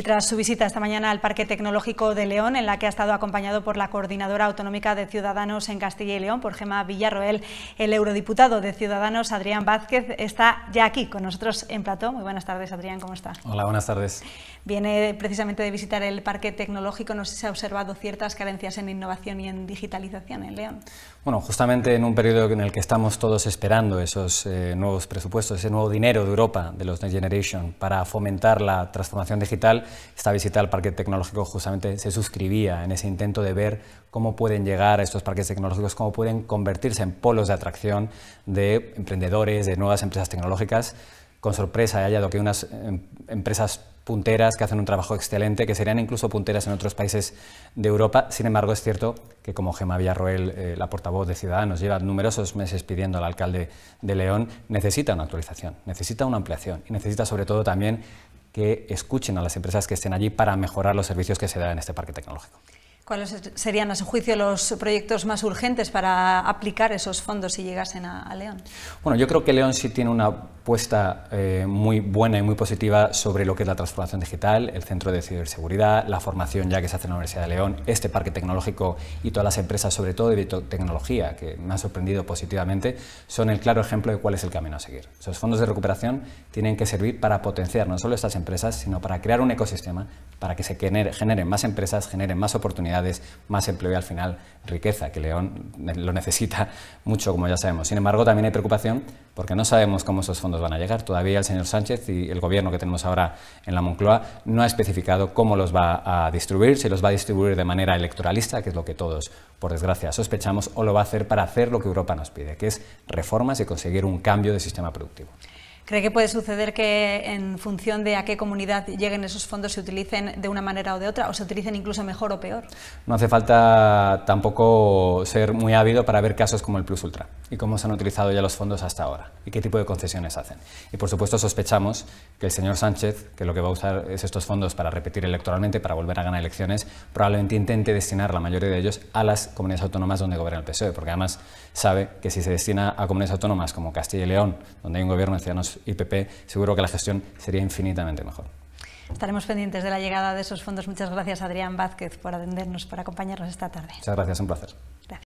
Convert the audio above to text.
Y tras su visita esta mañana al Parque Tecnológico de León, en la que ha estado acompañado por la Coordinadora Autonómica de Ciudadanos en Castilla y León, por Gema Villarroel, el eurodiputado de Ciudadanos, Adrián Vázquez, está ya aquí con nosotros en plató. Muy buenas tardes, Adrián, ¿cómo está? Hola, buenas tardes. Viene precisamente de visitar el Parque Tecnológico. No sé si ha observado ciertas carencias en innovación y en digitalización en León. Bueno, justamente en un periodo en el que estamos todos esperando esos eh, nuevos presupuestos, ese nuevo dinero de Europa, de los Next Generation, para fomentar la transformación digital, esta visita al parque tecnológico justamente se suscribía en ese intento de ver cómo pueden llegar a estos parques tecnológicos, cómo pueden convertirse en polos de atracción de emprendedores, de nuevas empresas tecnológicas. Con sorpresa he hallado que unas em, empresas punteras que hacen un trabajo excelente, que serían incluso punteras en otros países de Europa. Sin embargo, es cierto que como Gemma Villarroel, eh, la portavoz de Ciudadanos, lleva numerosos meses pidiendo al alcalde de León, necesita una actualización, necesita una ampliación y necesita sobre todo también que escuchen a las empresas que estén allí para mejorar los servicios que se dan en este parque tecnológico. ¿Cuáles serían, a su juicio, los proyectos más urgentes para aplicar esos fondos si llegasen a, León? Bueno, yo creo que León sí tiene una apuesta eh, muy buena y muy positiva sobre lo que es la transformación digital, el centro de ciberseguridad, la formación ya que se hace en la Universidad de León, este parque tecnológico y todas las empresas, sobre todo de tecnología, que me han sorprendido positivamente, son el claro ejemplo de cuál es el camino a seguir. Esos fondos de recuperación tienen que servir para potenciar no solo estas empresas, sino para crear un ecosistema, para que se generen más empresas, generen más oportunidades más empleo y al final riqueza, que León lo necesita mucho, como ya sabemos. Sin embargo, también hay preocupación porque no sabemos cómo esos fondos van a llegar. Todavía el señor Sánchez y el gobierno que tenemos ahora en la Moncloa no ha especificado cómo los va a distribuir, si los va a distribuir de manera electoralista, que es lo que todos, por desgracia, sospechamos, o lo va a hacer para hacer lo que Europa nos pide, que es reformas y conseguir un cambio de sistema productivo. ¿Cree que puede suceder que en función de a qué comunidad lleguen esos fondos se utilicen de una manera o de otra o se utilicen incluso mejor o peor? No hace falta tampoco ser muy ávido para ver casos como el Plus Ultra y cómo se han utilizado ya los fondos hasta ahora y qué tipo de concesiones hacen. Y por supuesto sospechamos que el señor Sánchez, que lo que va a usar es estos fondos para repetir electoralmente, para volver a ganar elecciones, probablemente intente destinar la mayoría de ellos a las comunidades autónomas donde gobierna el PSOE, porque además sabe que si se destina a comunidades autónomas como Castilla y León, donde hay un gobierno de ciudadanos y PP, seguro que la gestión sería infinitamente mejor. Estaremos pendientes de la llegada de esos fondos. Muchas gracias, Adrián Vázquez, por atendernos, por acompañarnos esta tarde. Muchas gracias, un placer.